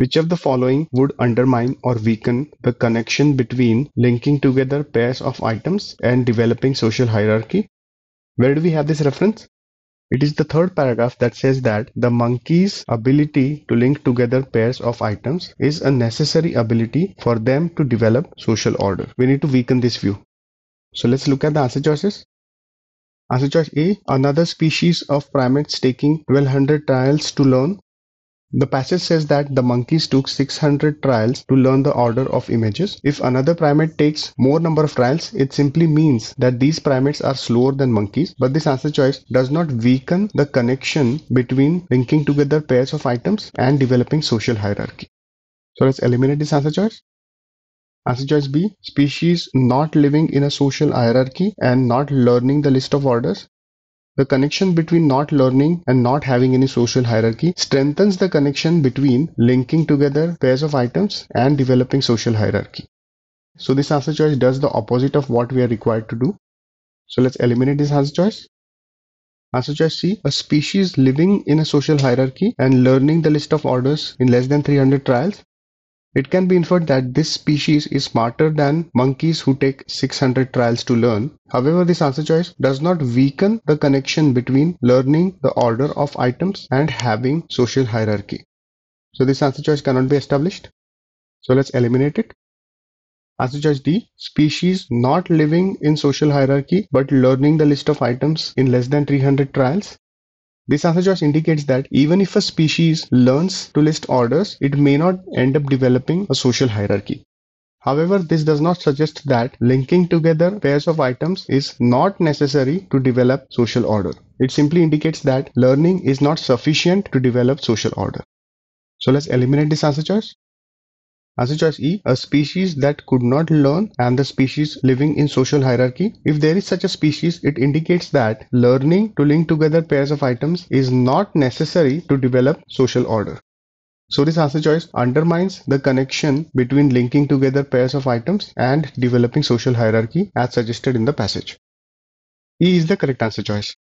Which of the following would undermine or weaken the connection between linking together pairs of items and developing social hierarchy? Where do we have this reference? It is the third paragraph that says that the monkey's ability to link together pairs of items is a necessary ability for them to develop social order. We need to weaken this view. So let's look at the answer choices. Answer choice A Another species of primates taking 1200 trials to learn the passage says that the monkeys took 600 trials to learn the order of images. If another primate takes more number of trials, it simply means that these primates are slower than monkeys. But this answer choice does not weaken the connection between linking together pairs of items and developing social hierarchy. So let's eliminate this answer choice. Answer choice B, species not living in a social hierarchy and not learning the list of orders the connection between not learning and not having any social hierarchy strengthens the connection between linking together pairs of items and developing social hierarchy. So this answer choice does the opposite of what we are required to do. So let's eliminate this answer choice. Answer choice C, a species living in a social hierarchy and learning the list of orders in less than 300 trials it can be inferred that this species is smarter than monkeys who take 600 trials to learn. However, this answer choice does not weaken the connection between learning the order of items and having social hierarchy. So this answer choice cannot be established. So let's eliminate it. Answer choice D, species not living in social hierarchy but learning the list of items in less than 300 trials this answer choice indicates that even if a species learns to list orders, it may not end up developing a social hierarchy. However, this does not suggest that linking together pairs of items is not necessary to develop social order. It simply indicates that learning is not sufficient to develop social order. So let's eliminate this answer choice as such as E, a species that could not learn and the species living in social hierarchy. If there is such a species, it indicates that learning to link together pairs of items is not necessary to develop social order. So this answer choice undermines the connection between linking together pairs of items and developing social hierarchy as suggested in the passage. E is the correct answer choice.